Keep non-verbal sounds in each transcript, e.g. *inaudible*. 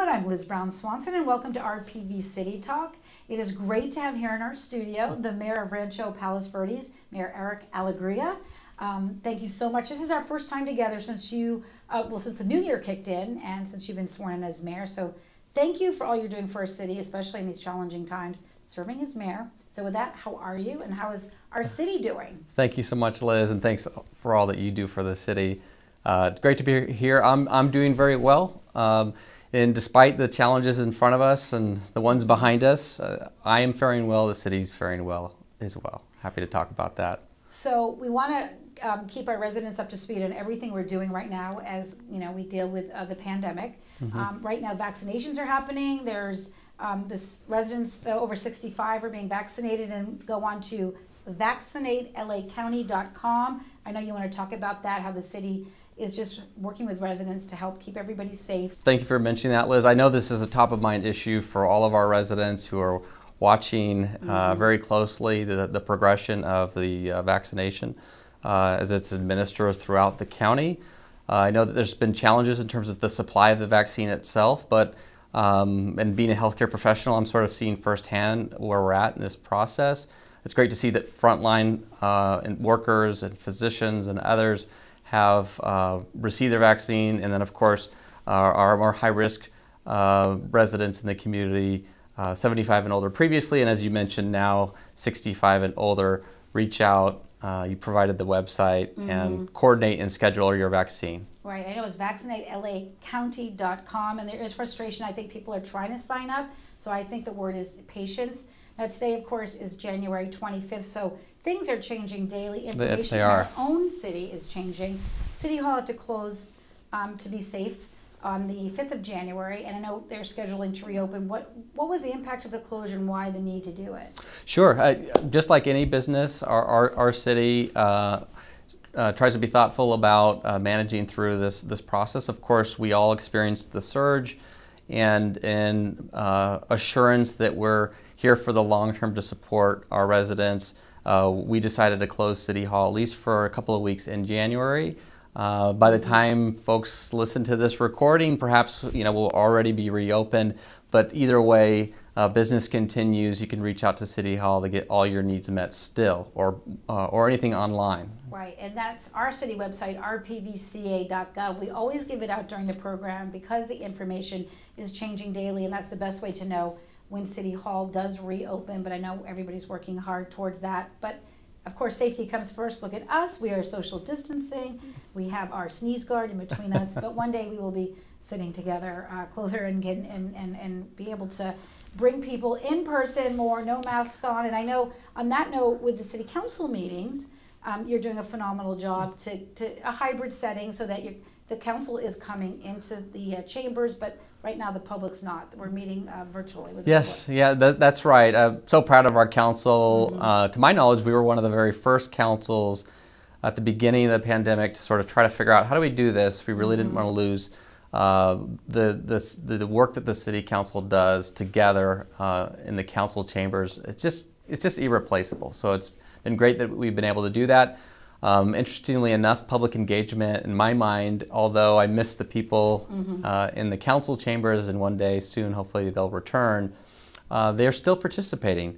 everyone. I'm Liz Brown Swanson, and welcome to RPV City Talk. It is great to have here in our studio the mayor of Rancho Palos Verdes, Mayor Eric Alegria. Um, thank you so much. This is our first time together since you, uh, well, since the new year kicked in and since you've been sworn in as mayor. So thank you for all you're doing for our city, especially in these challenging times, serving as mayor. So, with that, how are you and how is our city doing? Thank you so much, Liz, and thanks for all that you do for the city. Uh, it's great to be here. I'm, I'm doing very well. Um, and despite the challenges in front of us and the ones behind us, uh, I am faring well, the city's faring well as well. Happy to talk about that. So we want to um, keep our residents up to speed on everything we're doing right now as you know we deal with uh, the pandemic. Mm -hmm. um, right now, vaccinations are happening. There's um, this residents over 65 are being vaccinated and go on to vaccinatelacounty.com. I know you want to talk about that, how the city is just working with residents to help keep everybody safe. Thank you for mentioning that, Liz. I know this is a top of mind issue for all of our residents who are watching mm -hmm. very closely the, the, progression of the uh, vaccination uh, as it's administered throughout the county. Uh, I know that there's been challenges in terms of the supply of the vaccine itself, but um, and being a healthcare professional, I'm sort of seeing firsthand where we're at in this process. It's great to see that frontline uh, workers and physicians and others have uh, received their vaccine, and then, of course, our, our more high risk uh, residents in the community, uh, 75 and older previously, and as you mentioned, now 65 and older, reach out. Uh, you provided the website mm -hmm. and mm-hmm. coordinate and schedule your vaccine. Right. I know it's vaccinatelacounty.com, and there is frustration. I think people are trying to sign up, so I think the word is patience. Now, today, of course, is January 25th, so things are changing daily. Information they, in our own city is changing. City Hall had to close um, to be safe on the 5th of January, and I know they're scheduling to reopen. What what was the impact of the closure and why the need to do it? Sure. just like any business, our, our, our city uh, uh, tries to be thoughtful about uh, managing through this, this process. Of course, we all experienced the surge and in uh, assurance that we're here for the long term to support our residents uh, we decided to close City Hall at least for a couple of weeks in January. Uh, by the time folks listen to this recording, perhaps you know we'll already be reopened. But either way, uh, business continues. You can reach out to City Hall to get all your needs met still, or uh, or anything online. Right, and that's our city website, rpvca.gov. We always give it out during the program because the information is changing daily, and that's the best way to know when City Hall does reopen, but I know everybody's working hard towards that. But of course, safety comes first. Look at us. We are social distancing. We have our sneeze guard in between us. But one day we will be sitting together uh, closer and, get, and, and, and be able to bring people in person more, no masks on. And I know on that note, with the city council meetings, um, you're doing a phenomenal job to, to a hybrid setting so that you the council is coming into the uh, chambers, but right now the public's not. We're meeting uh, virtually. yes, yeah, that, that's right. Uh, so proud of our council. Mm -hmm. to my knowledge, we were one of the very first councils at the beginning of the pandemic to sort of try to figure out how do we do this. We really mm -hmm. didn't want to mm-hmm. lose. Uh, the, the the work that the city council does together in the council chambers it's just it's just irreplaceable so it's been great that we've been able to do that um, interestingly enough, public engagement, in my mind, although I miss the people mm -hmm. uh, in the council chambers, and one day soon, hopefully, they'll return, uh, they're still participating.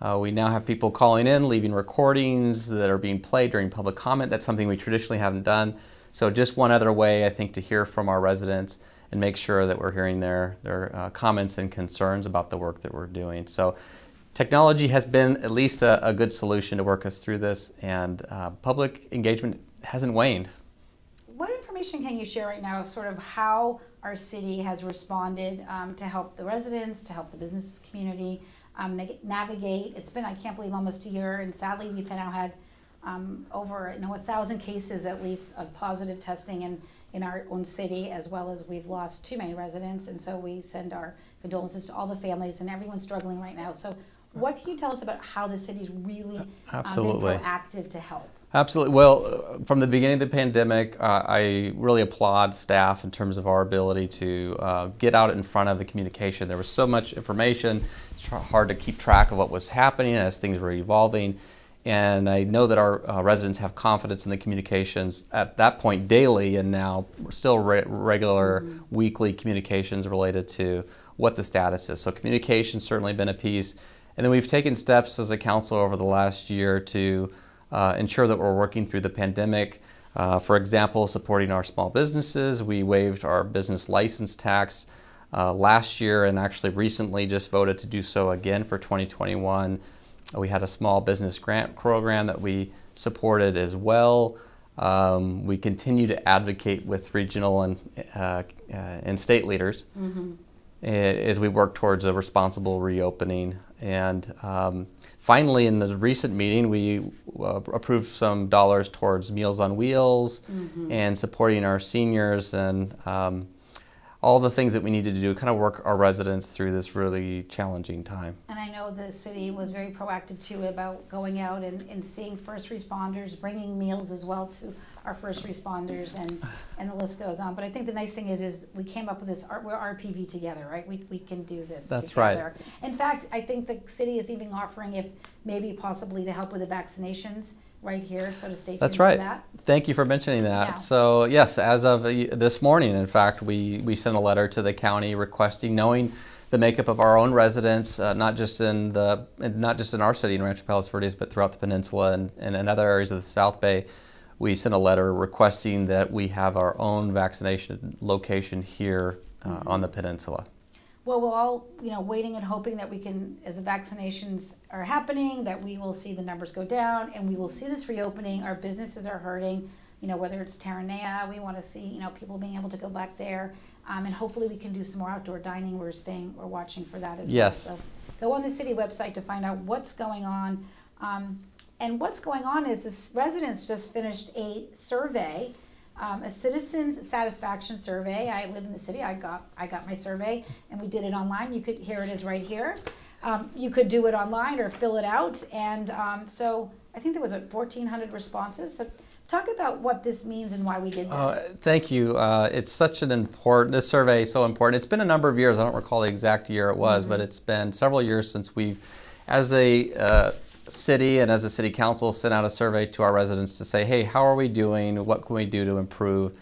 Uh, we now have people calling in, leaving recordings that are being played during public comment. That's something we traditionally haven't done. So, just one other way, I think, to hear from our residents and make sure that we're hearing their, their uh, comments and concerns about the work that we're doing. So, technology has been at least a, a good solution to work us through this, and uh, public engagement hasn't waned. What information can you share right now, sort of how our city has responded um, to help the residents, to help the business community um, navigate? It's been, I can't believe, almost a year, and sadly, we've now had um, over you know a thousand cases at least of positive testing in in our own city, as well as we've lost too many residents, and so we send our condolences to all the families and everyone struggling right now. So what can you tell us about how the city's really uh, Absolutely. Um, been proactive to help? Absolutely. Well, uh, from the beginning of the pandemic, uh, I really applaud staff in terms of our ability to uh, get out in front of the communication. There was so much information, it's hard to keep track of what was happening as things were evolving. And I know that our uh, residents have confidence in the communications at that point daily and now still re regular mm -hmm. weekly communications related to what the status is. So communication certainly been a piece. And then we've taken steps as a council over the last year to uh, ensure that we're working through the pandemic. Uh, for example, supporting our small businesses, we waived our business license tax uh, last year and actually recently just voted to do so again for 2021. We had a small business grant program that we supported as well. Um, we continue to advocate with regional and, uh, uh, and state leaders mm -hmm. as we work towards a responsible reopening and um, finally, in the recent meeting, we uh, approved some dollars towards Meals on Wheels mm -hmm. and supporting our seniors and um, all the things that we needed to do, kind of work our residents through this really challenging time. And I know the city was very proactive too about going out and, and seeing first responders, bringing meals as well to our first responders, and, and the list goes on. But I think the nice thing is, is we came up with this, we're RPV together, right? We, we can do this That's together. right. In fact, I think the city is even offering if maybe possibly to help with the vaccinations right here, so to stay tuned That's right. That. Thank you for mentioning that. Yeah. So yes, as of uh, this morning, in fact, we, we sent a letter to the county requesting, knowing the makeup of our own residents, uh, not just in the not just in our city in Rancho Palos Verdes, but throughout the peninsula and, and in other areas of the South Bay, we sent a letter requesting that we have our own vaccination location here uh, mm -hmm. on the peninsula. Well, we're all you know waiting and hoping that we can, as the vaccinations are happening, that we will see the numbers go down and we will see this reopening. Our businesses are hurting. You know, whether it's Terranea, we want to see you know people being able to go back there, um, and hopefully we can do some more outdoor dining. We're staying, we're watching for that as yes. well. Yes. So go on the city website to find out what's going on. Um, and what's going on is this residents just finished a survey, um, a citizens satisfaction survey. I live in the city. I got I got my survey, and we did it online. You could here it is right here. Um, you could do it online or fill it out, and um, so I think there was what, 1,400 responses. So talk about what this means and why we did uh, this. Uh, thank you. Uh, it's such an important, this survey is so important. It's been a number of years. I don't recall the exact year it was, mm -hmm. but it's been several years since we've, as a uh, city and as a city council sent out a survey to our residents to say, hey, how are we doing? What can we do to improve?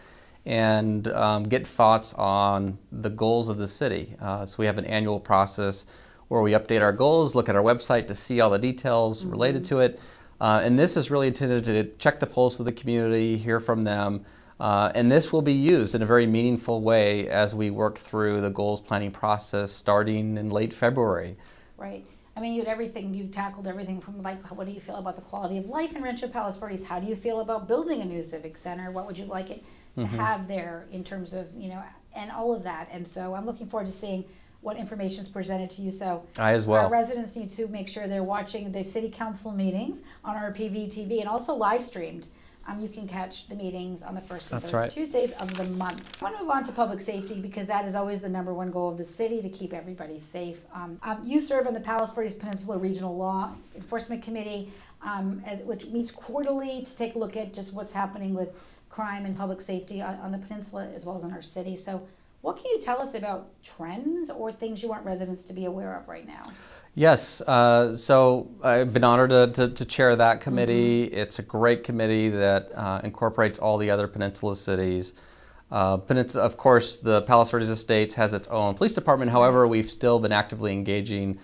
And um, get thoughts on the goals of the city. Uh, so we have an annual process where we update our goals, look at our website to see all the details mm -hmm. related to it. Uh, and this is really intended to check the pulse of the community, hear from them. Uh, and this will be used in a very meaningful way as we work through the goals planning process starting in late February. Right. I mean, you had everything, you tackled everything from like, what do you feel about the quality of life in Rancho Palos Verdes? How do you feel about building a new civic center? What would you like it to mm-hmm. have there in terms of, you know, and all of that. And so I'm looking forward to seeing what information is presented to you. So I as well. Our residents need to make sure they're watching the city council meetings on our PVTV and also live streamed. Um, you can catch the meetings on the first and third right. Tuesdays of the month. I want to move on to public safety because that is always the number one goal of the city to keep everybody safe. Um, um, you serve on the Palos Verdes Peninsula Regional Law Enforcement Committee, um, as, which meets quarterly to take a look at just what's happening with crime and public safety on, on the peninsula as well as in our city. So what can you tell us about trends or things you want residents to be aware of right now? Yes, uh, so I've been honored to, to, to chair that committee. Mm -hmm. It's a great committee that uh, incorporates all the other peninsula cities. Uh, Peninsula, of course, the Palos Verdes Estates has its own police department. Mm-hmm. However, we've still been actively engaging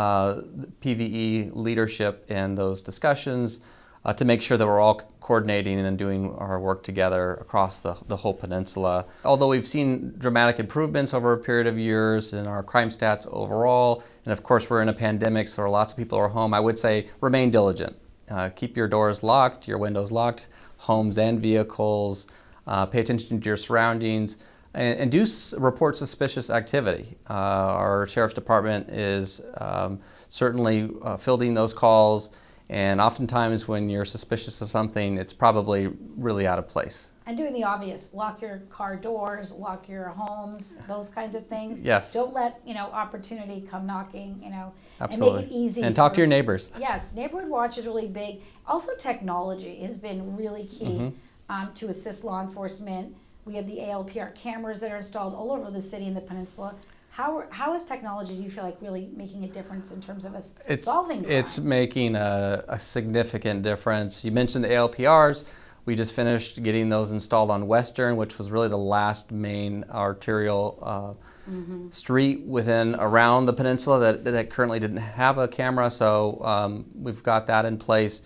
uh, PVE leadership in those discussions uh, to make sure that we're all coordinating and doing our work together across the, the whole peninsula. Although we've seen dramatic improvements over a period of years in our crime stats overall, and of course we're in a pandemic, so lots of people are home, I would say remain diligent. Uh, keep your doors locked, your windows locked, homes and vehicles. Uh, pay attention to your surroundings, and, and do report suspicious activity. Uh, our sheriff's department is um, certainly uh, fielding those calls and oftentimes when you're suspicious of something, it's probably really out of place. And doing the obvious, lock your car doors, lock your homes, those kinds of things. Yes. Don't let, you know, opportunity come knocking, you know, Absolutely. and make it easy. And talk to your neighbors. Yes, neighborhood watch is really big. Also technology has been really key mm -hmm. um, to assist law enforcement. We have the ALPR cameras that are installed all over the city and the peninsula. How, how is technology, do you feel like, really making a difference in terms of us it's, solving crime? It's making a, a significant difference. You mentioned the ALPRs. We just finished getting those installed on Western, which was really the last main arterial mm-hmm. uh, mm -hmm. street within around the peninsula that, that currently didn't have a camera. So um, we've got that in place.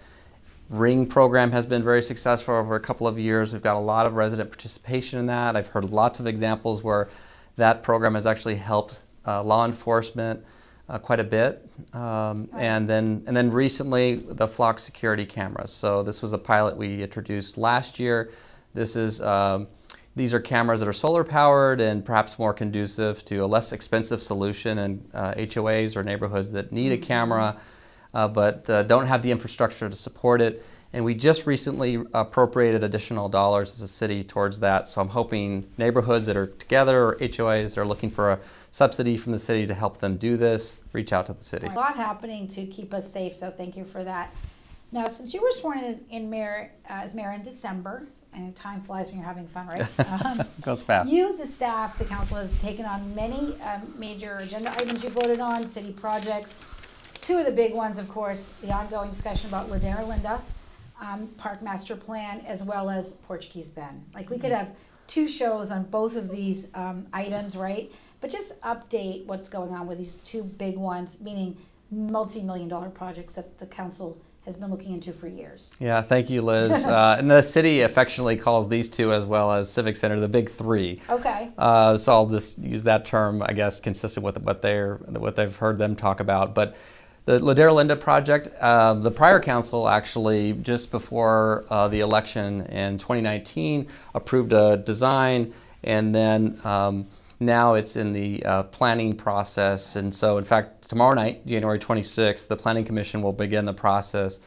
Ring program has been very successful over a couple of years. We've got a lot of resident participation in that. I've heard lots of examples where that program has actually helped uh, law enforcement uh, quite a bit. Um, and then and then recently the flock security cameras. So this was a pilot we introduced last year. This is um, these are cameras that are solar powered and perhaps more conducive to a less expensive solution in uh, HOAs or neighborhoods that need a mm-hmm. camera uh, but uh, don't have the infrastructure to support it. And we just recently appropriated additional dollars as a city towards that. So I'm hoping neighborhoods that are together or HOAs that are looking for a subsidy from the city to help them do this, reach out to the city. A lot happening to keep us safe, so thank you for that. Now, since you were sworn in, in mayor, uh, as mayor in December, and time flies when you're having fun, right? *laughs* Um, Goes fast. You, the staff, the council has taken on many um, major agenda items you voted on, city projects. Two of the big ones, of course, the ongoing discussion about Ladera Linda um, Park Master Plan as well as Portuguese Ben. Like we could mm-hmm. have two shows on both of these um, items, right? But just update what's going on with these two big ones, meaning multi-million dollar projects that the council has been looking into for years. Yeah, thank you, Liz. *laughs* uh, and the city affectionately calls these two, as well as Civic Center, the big three. Okay. Uh, so I'll just use that term, I guess, consistent with what they're what they've heard them talk about. But the Ladera Linda project, uh, the prior council actually, just before uh, the election in 2019, approved a design, and then um, now it's in the uh, planning process. And so, in fact, tomorrow night, January 26th, the Planning Commission will begin the process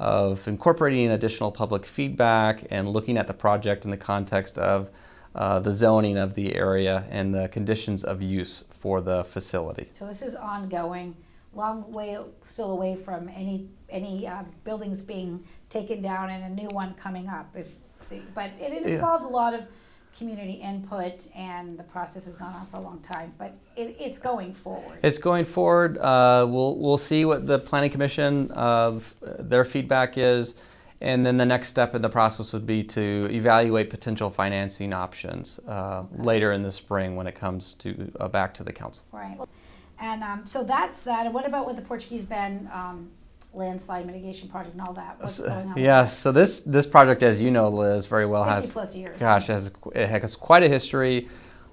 of incorporating additional public feedback and looking at the project in the context of uh, the zoning of the area and the conditions of use for the facility. So this is ongoing long way still away from any any uh, buildings being taken down and a new one coming up. If see, but it, it involves yeah. a lot of community input, and the process has gone on for a long time. But it, it's going forward. It's going forward. Uh, we'll we'll see what the planning commission of uh, their feedback is. And then the next step in the process would be to evaluate potential financing options uh, okay. later in the spring when it comes to uh, back to the council. Right. And um, so that's that. And what about with the Portuguese Bend um, landslide mitigation project and all that? What's going on? Yeah. So this this project, as you know, Liz, very well has plus years. Gosh, has it has quite a history.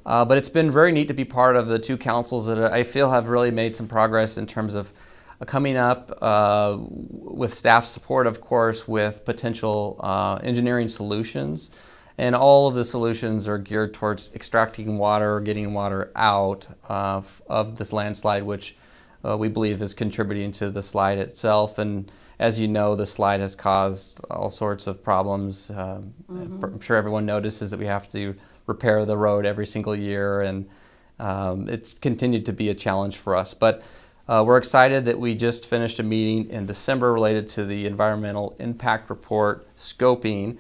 Uh, but it's been very neat to be part of the two councils that I feel have really made some progress in terms of uh, coming up uh, with staff support, of course, with potential uh, engineering solutions. And all of the solutions are geared towards extracting water, getting water out uh, of this landslide, which uh, we believe is contributing to the slide itself. And as you know, the slide has caused all sorts of problems. mm -hmm. I'm sure everyone notices that we have to repair the road every single year, and um, it's continued to be a challenge for us. But uh, we're excited that we just finished a meeting in December related to the environmental impact report scoping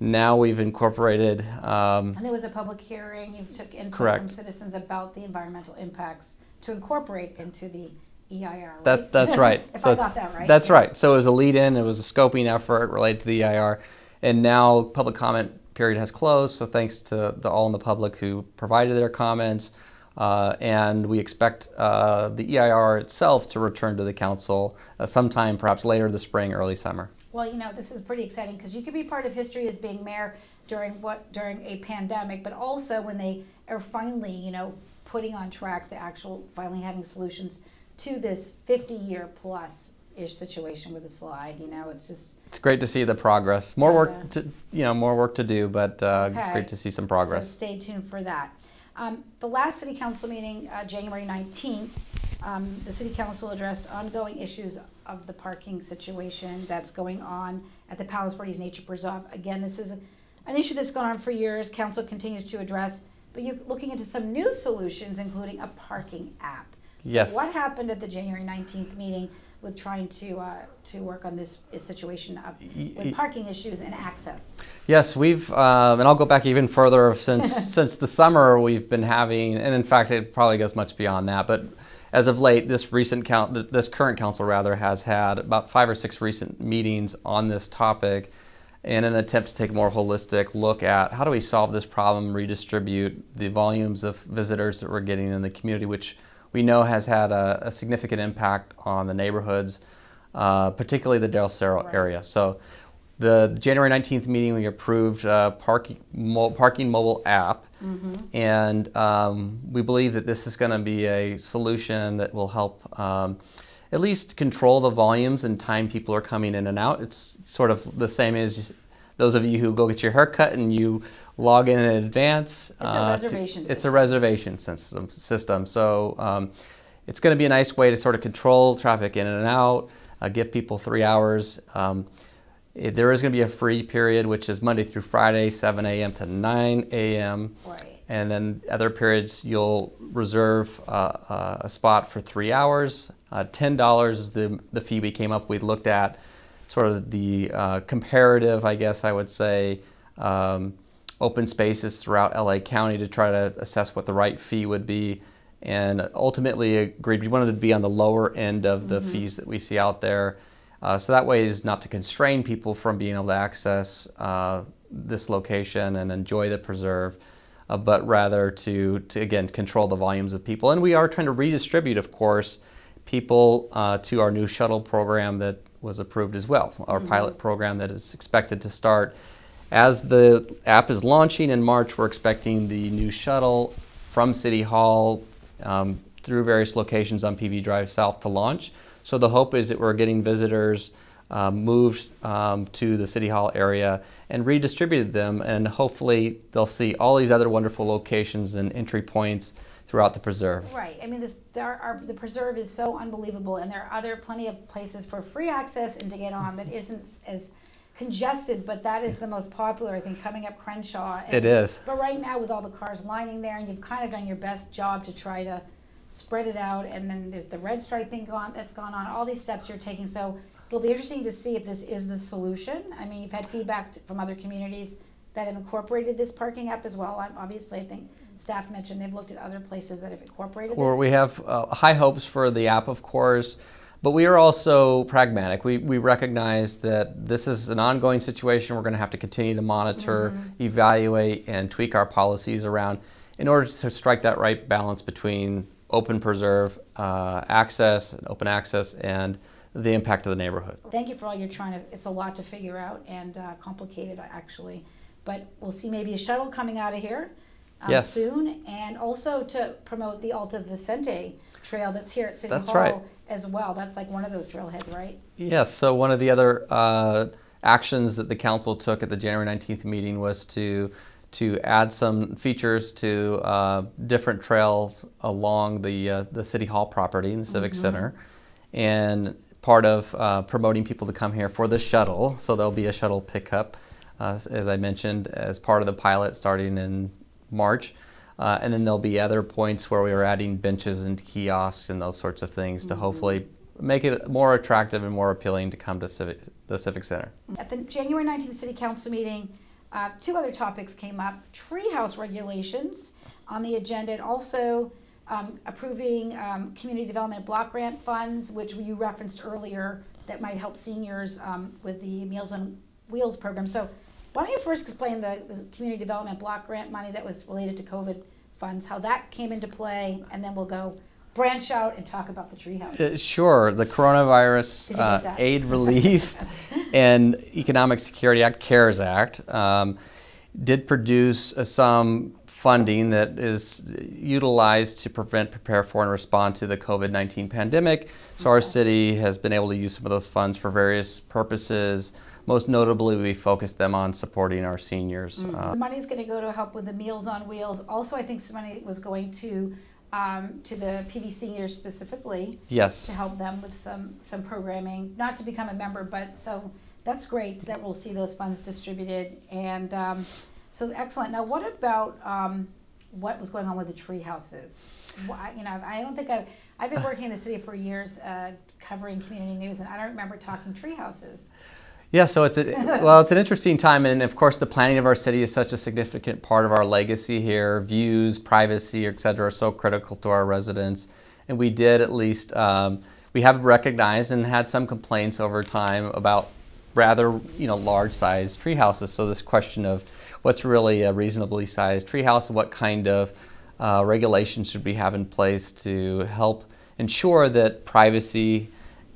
now we've incorporated. Um, and there was a public hearing. You took input correct. from citizens about the environmental impacts to incorporate into the EIR. Right? That, that's right. *laughs* so that right. That's right. So it was a lead in. It was a scoping effort related to the EIR, and now public comment period has closed. So thanks to the all in the public who provided their comments. Uh, and we expect uh, the EIR itself to return to the council uh, sometime perhaps later this spring, early summer well, you know, this is pretty exciting because you could be part of history as being mayor during what during a pandemic, but also when they are finally, you know, putting on track the actual finally having solutions to this 50 year plus ish situation with the slide. You know, it's just it's great to see the progress. More work to you know more work to do, but uh, okay. great to see some progress. So stay tuned for that. Um, the last city council meeting, uh, January 19th, um, the city council addressed ongoing issues of the parking situation that's going on at the Palos Verdes Nature Preserve. Again, this is an issue that's gone on for years, council continues to address, but you're looking into some new solutions, including a parking app. So yes. What happened at the January 19th meeting with trying to uh, to work on this situation of with parking issues and access? Yes, we've um, and I'll go back even further since *laughs* since the summer we've been having, and in fact it probably goes much beyond that, but as of late, this recent count, this current council rather has had about five or six recent meetings on this topic in an attempt to take a more holistic look at how do we solve this problem, redistribute the volumes of visitors that we're getting in the community, which we know has had a, a significant impact on the neighborhoods, uh, particularly the Del Cerro right. area. So the January 19th meeting, we approved a uh, parking, mo parking mobile app. Mm -hmm. And um, we believe that this is going to be a solution that will help um, at least control the volumes and time people are coming in and out. It's sort of the same as those of you who go get your haircut and you log in in advance. It's uh, a reservation to, system. It's a reservation system. system. So um, it's going to be a nice way to sort of control traffic in and out, uh, give people three hours. Um, there is going to be a free period, which is Monday through Friday, 7 a.m. to 9 a.m. Right. And then other periods, you'll reserve uh, uh a spot for three hours. Uh, $10 is the, the fee we came up with. We looked at sort of the uh, comparative, I guess I would say, um, open spaces throughout LA County to try to assess what the right fee would be. And ultimately agreed we wanted to be on the lower end of the mm -hmm. fees that we see out there. Uh, so that way is not to constrain people from being able to access uh, this location and enjoy the preserve, uh, but rather to, to, again, control the volumes of people. And we are trying to redistribute, of course, people uh, to our new shuttle program that was approved as well, our mm -hmm. pilot program that is expected to start. As the app is launching in March, we're expecting the new shuttle from City Hall um, through various locations on PV Drive South to launch. So the hope is that we're getting visitors um, moved um, to the City Hall area and redistributed them, and hopefully they'll see all these other wonderful locations and entry points throughout the preserve. Right. I mean, this are, the preserve is so unbelievable, and there are other plenty of places for free access and to get on that isn't as congested, but that is the most popular, I think, coming up Crenshaw. And, it is. But right now, with all the cars lining there, and you've kind of done your best job to try to spread it out, and then there's the red striping gone, that's gone on, all these steps you're taking. So it'll be interesting to see if this is the solution. I mean, you've had feedback from other communities that have incorporated this parking app as well. Obviously, I think staff mentioned they've looked at other places that have incorporated or this. we have uh, high hopes for the app, of course. But we are also pragmatic. We, we recognize that this is an ongoing situation. We're going to have to continue to monitor, mm -hmm. evaluate, and tweak our policies around in order to strike that right balance between open preserve uh, access, open access, and the impact of the neighborhood. Thank you for all you're trying to, it's a lot to figure out and uh, complicated actually. But we'll see maybe a shuttle coming out of here um, yes. soon. And also to promote the Alta Vicente trail that's here at City that's Hall right. as well. That's like one of those trailheads, right? Yes, so one of the other uh, actions that the council took at the January 19th meeting was to to add some features to uh, different trails along the, uh, the City Hall property and the Civic mm -hmm. Center. And part of uh, promoting people to come here for the shuttle, so there'll be a shuttle pickup, uh, as I mentioned, as part of the pilot starting in March. Uh, and then there'll be other points where we are adding benches and kiosks and those sorts of things mm -hmm. to mm-hmm. hopefully make it more attractive and more appealing to come to civic, the Civic Center. At the January 19th City Council meeting, uh, two other topics came up treehouse regulations on the agenda, and also um, approving um, community development block grant funds, which you referenced earlier, that might help seniors um, with the Meals on Wheels program. So, why don't you first explain the, the community development block grant money that was related to COVID funds, how that came into play, and then we'll go branch out and talk about the treehouse. Uh, sure, the Coronavirus uh, Aid Relief *laughs* and Economic Security Act, CARES Act, um, did produce uh, some funding that is utilized to prevent, prepare for, and respond to the COVID-19 pandemic. So okay. our city has been able to use some of those funds for various purposes. Most notably, we focused them on supporting our seniors. Mm. Uh, money is going to go to help with the Meals on Wheels. Also, I think some money was going to um, to the P.V. seniors specifically. Yes. To help them with some, some programming, not to become a member, but so that's great that we'll see those funds distributed. And um, so excellent. Now, what about um, what was going on with the tree houses? you know, I don't think I've, I've been *sighs* working in the city for years uh, covering community news, and I don't remember talking tree houses. Yeah, so it's a, well, it's an interesting time, and of course, the planning of our city is such a significant part of our legacy here. Views, privacy, et cetera, are so critical to our residents, and we did at least um, we have recognized and had some complaints over time about rather you know large sized tree houses. So this question of what's really a reasonably sized tree house, and what kind of uh, regulations should we have in place to help ensure that privacy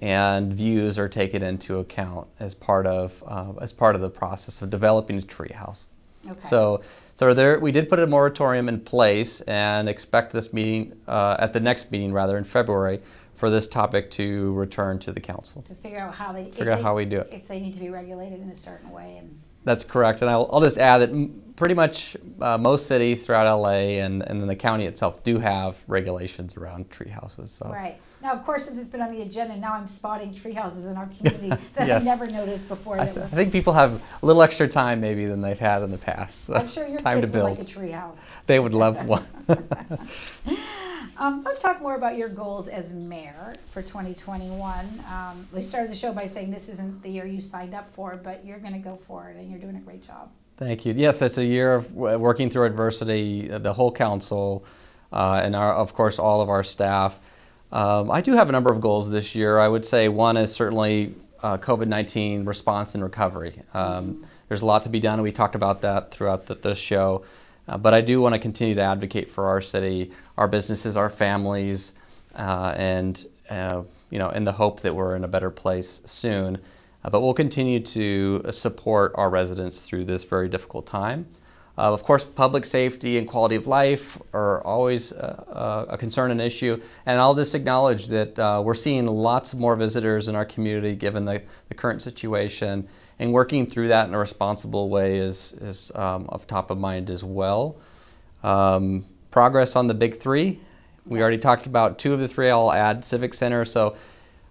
and views are taken into account as part of uh, as part of the process of developing a treehouse. Okay. So, so there we did put a moratorium in place and expect this meeting uh, at the next meeting rather in February for this topic to return to the council to figure out how they figure out they, how we do it if they need to be regulated in a certain way and. That's correct. And I'll, I'll just add that pretty much uh, most cities throughout LA and, and then the county itself do have regulations around tree houses. So. Right. Now, of course, since it's been on the agenda, now I'm spotting tree houses in our community *laughs* that yes. I never noticed before. I, th I, think people have a little extra time maybe than they've had in the past. So I'm sure your time kids to build. would like a tree house. They would love one. *laughs* *laughs* Um, let's talk more about your goals as mayor for 2021. Um, we started the show by saying this isn't the year you signed up for, but you're going to go for it, and you're doing a great job. Thank you. Yes, it's a year of working through adversity. Uh, the whole council, uh, and our, of course, all of our staff. Um, I do have a number of goals this year. I would say one is certainly uh, COVID 19 response and recovery. Um, there's a lot to be done, and we talked about that throughout the, the show. Uh, but I do want to continue to advocate for our city, our businesses, our families, uh, and uh, you know, in the hope that we're in a better place soon. Uh, but we'll continue to support our residents through this very difficult time. Uh, of course, public safety and quality of life are always uh, a concern and issue. And I'll just acknowledge that we're seeing lots more visitors in our community given the, the current situation and working through that in a responsible way is, is um, of top of mind as well. Um, progress on the big three. We yes. already talked about two of the three. I'll add Civic Center. So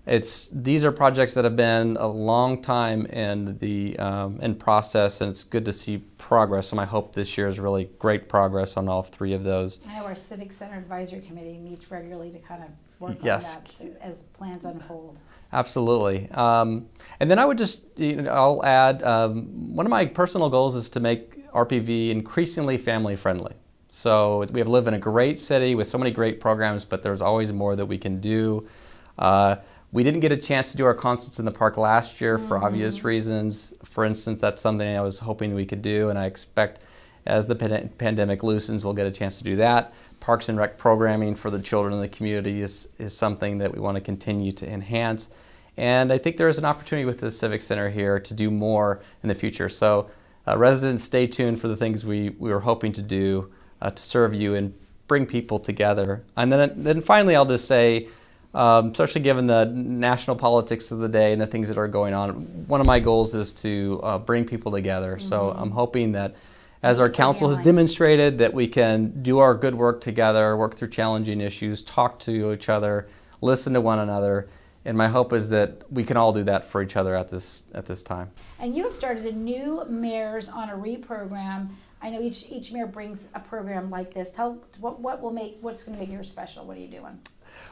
it's these are projects that have been a long time in the um, in process, and it's good to see progress. And I hope this year is really great progress on all three of those. I know our Civic Center Advisory Committee meets regularly to kind of work yes. on that as plans unfold. Absolutely. Um, and then I would just, you know, I'll add, um, one of my personal goals is to make RPV increasingly family friendly. So we have live in a great city with so many great programs, but there's always more that we can do. Uh, we didn't get a chance to do our concerts in the park last year for mm -hmm. obvious mm-hmm. reasons. For instance, that's something I was hoping we could do, and I expect as the pandemic loosens, we'll get a chance to do that. Parks and Rec programming for the children in the community is, is something that we want to continue to enhance. And I think there is an opportunity with the Civic Center here to do more in the future. So uh, residents, stay tuned for the things we, we were hoping to do uh, to serve you and bring people together. And then, then finally, I'll just say, um, especially given the national politics of the day and the things that are going on, one of my goals is to uh, bring people together. Mm -hmm. So mm-hmm. I'm hoping that as our council has demonstrated, that we can do our good work together, work through challenging issues, talk to each other, listen to one another. And my hope is that we can all do that for each other at this at this time. And you have started a new Mayors on a reprogram. I know each each mayor brings a program like this. Tell what what will make what's going to make yours special. What are you doing?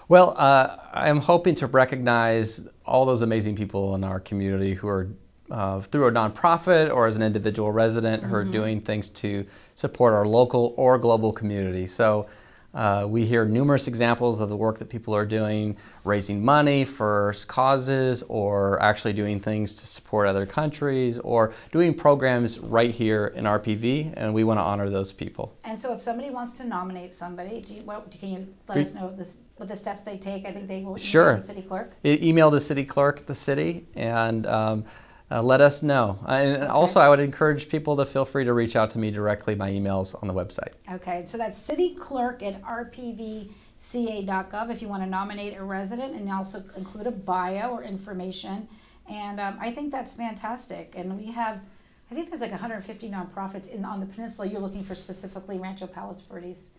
Well, uh, I'm hoping to recognize all those amazing people in our community who are uh, through a nonprofit or as an individual resident who are mm-hmm. doing things to support our local or global community. So uh, we hear numerous examples of the work that people are doing, raising money for causes or actually doing things to support other countries or doing programs right here in RPV, and we want to honor those people. And so if somebody wants to nominate somebody, you, can you let us know this, what the steps they take? I think they will email sure. the city clerk. email the city clerk at the city, and um, uh, let us know. Uh, and okay. also, I would encourage people to feel free to reach out to me directly. My email's on the website. Okay, so that's cityclerk at rpvca.gov if you want to nominate a resident and also include a bio or information. And um, I think that's fantastic. And we have, I think there's like 150 nonprofits in, on the peninsula. You're looking for specifically Rancho Palos Verdes.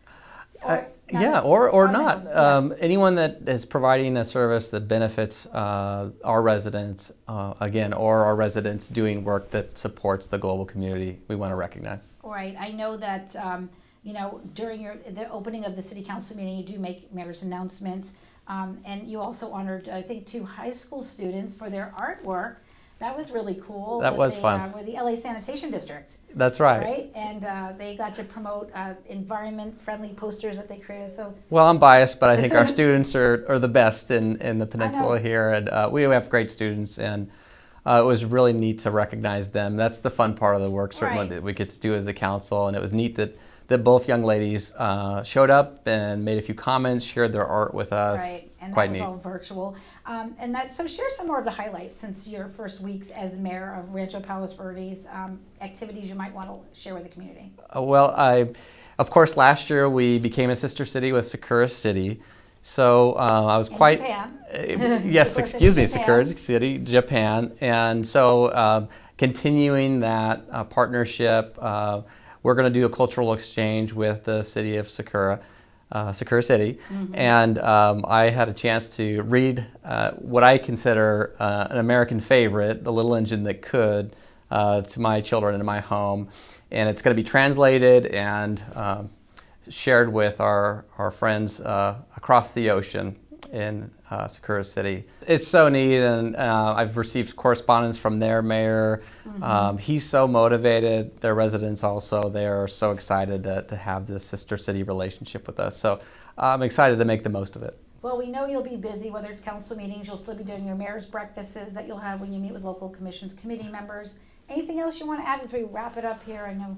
Uh, yeah, or, or not. not. Um, yes. Anyone that is providing a service that benefits uh, our residents, uh, again, or our residents doing work that supports the global community, we want to recognize. Right. I know that, um, you know, during your the opening of the city council meeting, you do make mayor's announcements. Um, and you also honored, I think, two high school students for their artwork that was really cool. That, that was they, fun. Uh, were the LA Sanitation District. That's right. Right, and uh, they got to promote uh, environment-friendly posters that they created. So well, I'm biased, but I think our *laughs* students are, are the best in, in the peninsula here, and uh, we have great students, and uh, it was really neat to recognize them. That's the fun part of the work, certainly right. that we get to do as a council, and it was neat that that both young ladies uh, showed up and made a few comments, shared their art with us. Right and Quite that was neat. all virtual. Um, and that so share some more of the highlights since your first weeks as mayor of Rancho Palos Verdes, um, activities you might want to share with the community. Uh, well, I, of course, last year we became a sister city with Sakura City. So uh, I was quite Japan. Eh, yes, *laughs* excuse me, Sakura City, Japan, and so uh, continuing that uh, partnership, uh, we're going to do a cultural exchange with the city of Sakura uh, City, mm-hmm. and um, I had a chance to read uh, what I consider uh, an American favorite, The Little Engine That Could, uh, to my children in my home. And it's going to be translated and um, shared with our, our friends uh, across the ocean in uh, Sakura City. It's so neat, and uh, I've received correspondence from their mayor. Mm -hmm. um, he's so motivated. Their residents also, they are so excited to, to have this sister city relationship with us. So I'm excited to make the most of it. Well, we know you'll be busy, whether it's council meetings, you'll still be doing your mayor's breakfasts that you'll have when you meet with local commissions committee members. Anything else you want to add as we wrap it up here? I know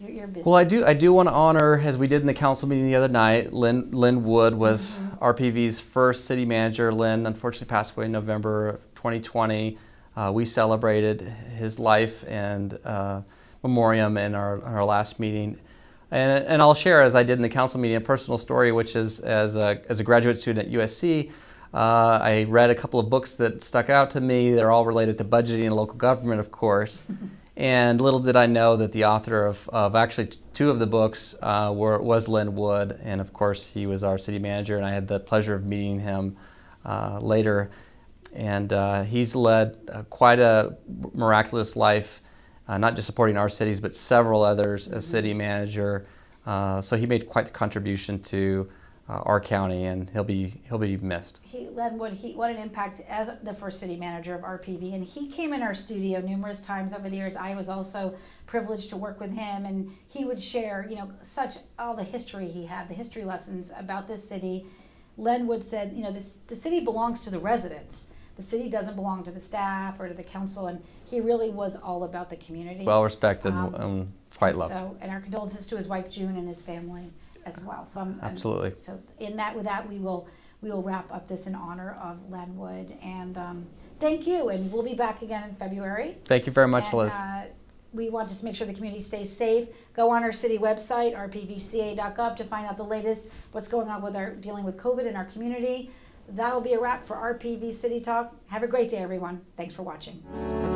busy. Well, I do. I do want to honor, as we did in the council meeting the other night. Lynn Lynn Wood was mm-hmm. RPV's first city manager. Lynn unfortunately passed away in November of 2020. Uh, we celebrated his life and uh, memoriam in our, our last meeting. And, and I'll share, as I did in the council meeting, a personal story, which is as a, as a graduate student at USC, uh, I read a couple of books that stuck out to me. They're all related to budgeting and local government, of course. *laughs* And little did I know that the author of, of actually two of the books uh, were, was Lynn Wood, and of course he was our city manager, and I had the pleasure of meeting him uh, later. And uh, he's led uh, quite a miraculous life, uh, not just supporting our cities, but several others as city manager. Uh, so he made quite the contribution to uh, our county, and he'll be he'll be missed. He, Len he, what an impact as the first city manager of RPV, and he came in our studio numerous times over the years. I was also privileged to work with him, and he would share, you know, such all the history he had, the history lessons about this city. Len Wood said, you know, this, the city belongs to the residents. The city doesn't belong to the staff or to the council, and he really was all about the community. Well respected um, and quite loved. So, and our condolences to his wife June and his family as well. So I'm absolutely. I'm, so in that, with that, we will we will wrap up this in honor of Lenwood. And um, thank you. And we'll be back again in February. Thank you very much, and, Liz. Uh, we want to make sure the community stays safe. Go on our city website, rpvca.gov, to find out the latest, what's going on with our dealing with COVID in our community. That'll be a wrap for RPV City Talk. Have a great day, everyone. Thanks for watching.